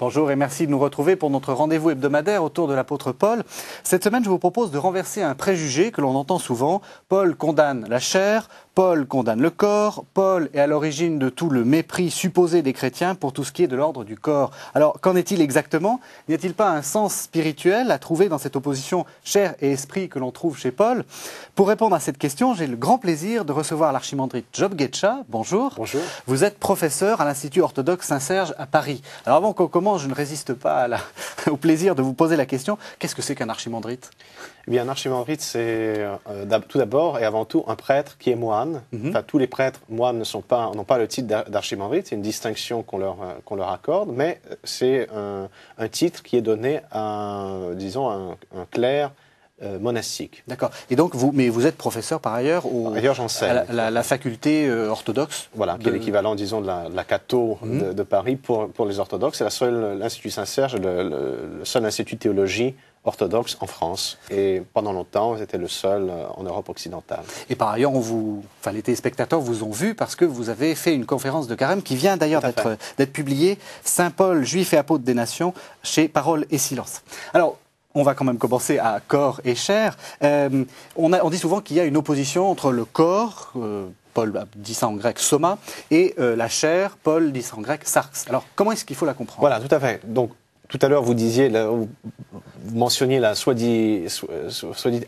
Bonjour et merci de nous retrouver pour notre rendez-vous hebdomadaire autour de l'apôtre Paul. Cette semaine, je vous propose de renverser un préjugé que l'on entend souvent. Paul condamne la chair, Paul condamne le corps. Paul est à l'origine de tout le mépris supposé des chrétiens pour tout ce qui est de l'ordre du corps. Alors, qu'en est-il exactement N'y a-t-il pas un sens spirituel à trouver dans cette opposition chair et esprit que l'on trouve chez Paul Pour répondre à cette question, j'ai le grand plaisir de recevoir l'archimandrite Job Getcha. Bonjour. Bonjour. Vous êtes professeur à l'Institut orthodoxe Saint-Serge à Paris. Alors, avant qu'on commence, je ne résiste pas au plaisir de vous poser la question. Qu'est-ce que c'est qu'un archimandrite eh bien, un archimandrite, c'est euh, tout d'abord et avant tout un prêtre qui est moine Mhm. tous les prêtres moines n'ont pas, pas, le titre d'archimandrite, c'est une distinction qu'on leur, euh, qu'on leur, accorde, mais euh, c'est un, titre qui est donné à, disons, un, un clerc euh, monastique. D'accord. Et donc, vous, mais vous êtes professeur par ailleurs au, par ailleurs, j'enseigne. La, la, faculté orthodoxe Voilà, qui est l'équivalent, disons, de la, de mhm. de, Paris pour, pour les orthodoxes. C'est la seule, l'Institut Saint-Serge, le, le, seul institut de théologie orthodoxe en France. Et pendant longtemps, vous étiez le seul euh, en Europe occidentale. Et par ailleurs, vous, les téléspectateurs vous ont vu parce que vous avez fait une conférence de carême qui vient d'ailleurs d'être publiée, Saint-Paul, juif et apôtre des nations, chez Parole et Silence. Alors, on va quand même commencer à corps et chair. Euh, on, a, on, dit souvent qu'il y a une opposition entre le corps, euh, Paul bah, dit ça en grec soma, et la chair, Paul dit ça en grec sarx. Alors comment est-ce qu'il faut la comprendre Voilà, tout à fait. Donc tout à l'heure, vous disiez, mentionner la soi dit,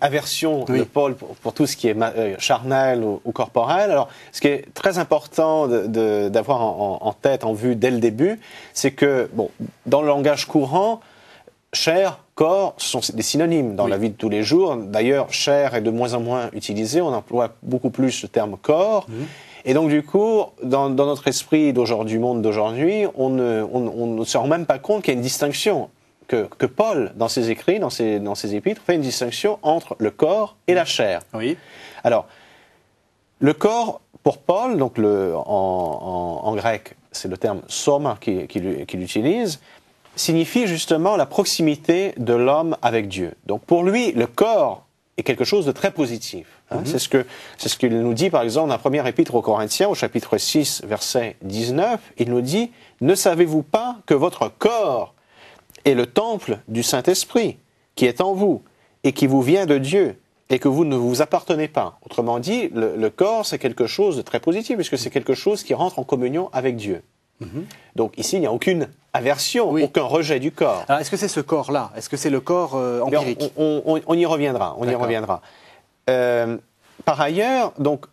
aversion de Paul pour, tout ce qui est euh, charnel ou, corporel. Alors, ce qui est très important d'avoir en, tête, en vue dès le début, c'est que, bon, dans le langage courant, chair, corps ce sont des synonymes dans la vie de tous les jours. D'ailleurs, chair est de moins en moins utilisé, On emploie beaucoup plus le terme corps. Mhm. Et donc, du coup, dans, notre esprit d'aujourd'hui, du monde d'aujourd'hui, on on, on ne se rend même pas compte qu'il y a une distinction que, Paul, dans ses écrits, dans ses, dans ses épîtres, fait une distinction entre le corps et la chair. Oui. Alors, le corps, pour Paul, donc le, en, grec, c'est le terme soma qu'il utilise, signifie justement la proximité de l'homme avec Dieu. Donc pour lui, le corps est quelque chose de très positif. Hein. Mm-hmm. C'est ce que c'est ce qu'il nous dit par exemple dans la première épître aux Corinthiens au chapitre 6 verset 19, il nous dit "Ne savez-vous pas que votre corps et le temple du Saint-Esprit qui est en vous et qui vous vient de Dieu et que vous ne vous appartenez pas. Autrement dit, le, corps, c'est quelque chose de très positif puisque c'est quelque chose qui rentre en communion avec Dieu. Mhm. Donc ici, il n'y a aucune aversion, aucun rejet du corps. Est-ce que c'est ce corps-là Est-ce que c'est le corps euh, empirique on, y reviendra. On y reviendra. Euh, par ailleurs, donc,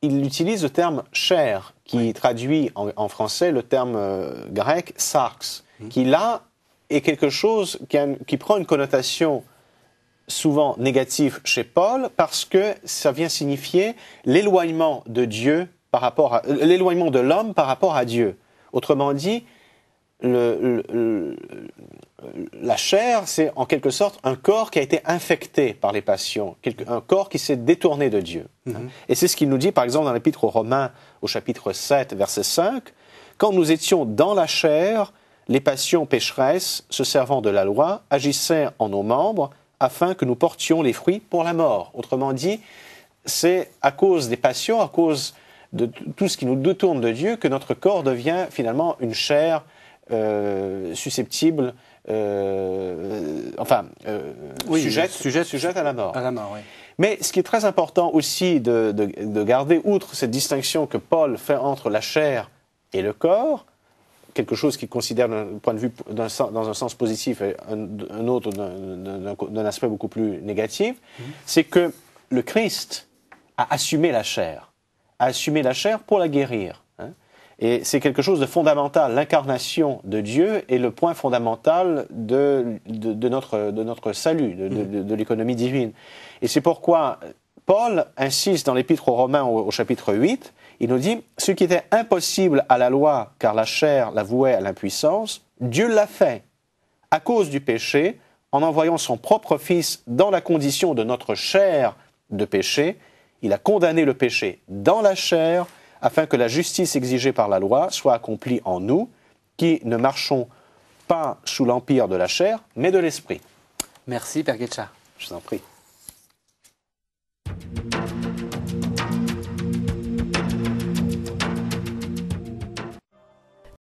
il utilise le terme chair, qui traduit en, français le terme euh, grec sarx, mhm. qui là est quelque chose qui, prend une connotation souvent négative chez Paul parce que ça vient signifier l'éloignement de Dieu par rapport à euh, l'éloignement de l'homme par rapport à Dieu. Autrement dit, la chair, c'est en quelque sorte un corps qui a été infecté par les passions, un corps qui s'est détourné de Dieu. Mhm. Et c'est ce qu'il nous dit par exemple dans l'épître aux Romains au chapitre 7, verset 5, Quand nous étions dans la chair, les passions pécheresses, se servant de la loi, agissaient en nos membres afin que nous portions les fruits pour la mort. Autrement dit, c'est à cause des passions, à cause de tout ce qui nous détourne de Dieu, que notre corps devient finalement une chair euh, susceptible, euh, enfin, euh, sujette, à la mort. la mort Mais ce qui est très important aussi de garder, outre cette distinction que Paul fait entre la chair et le corps, quelque chose qui considère d'un point de vue, dans un sens positif et un, autre d'un aspect beaucoup plus négatif, mhm. c'est que le Christ a assumé la chair, a assumé la chair pour la guérir. Hein. Et c'est quelque chose de fondamental. L'incarnation de Dieu est le point fondamental de, notre, de notre, salut, mhm. de, l'économie divine. Et c'est pourquoi Paul insiste dans l'Épître aux Romains au chapitre 8 il nous dit, ce qui était impossible à la loi, car la chair l'avouait à l'impuissance, Dieu l'a fait, à cause du péché, en envoyant son propre Fils dans la condition de notre chair de péché, il a condamné le péché dans la chair, afin que la justice exigée par la loi soit accomplie en nous, qui ne marchons pas sous l'empire de la chair, mais de l'esprit. Merci, Père Je vous en prie.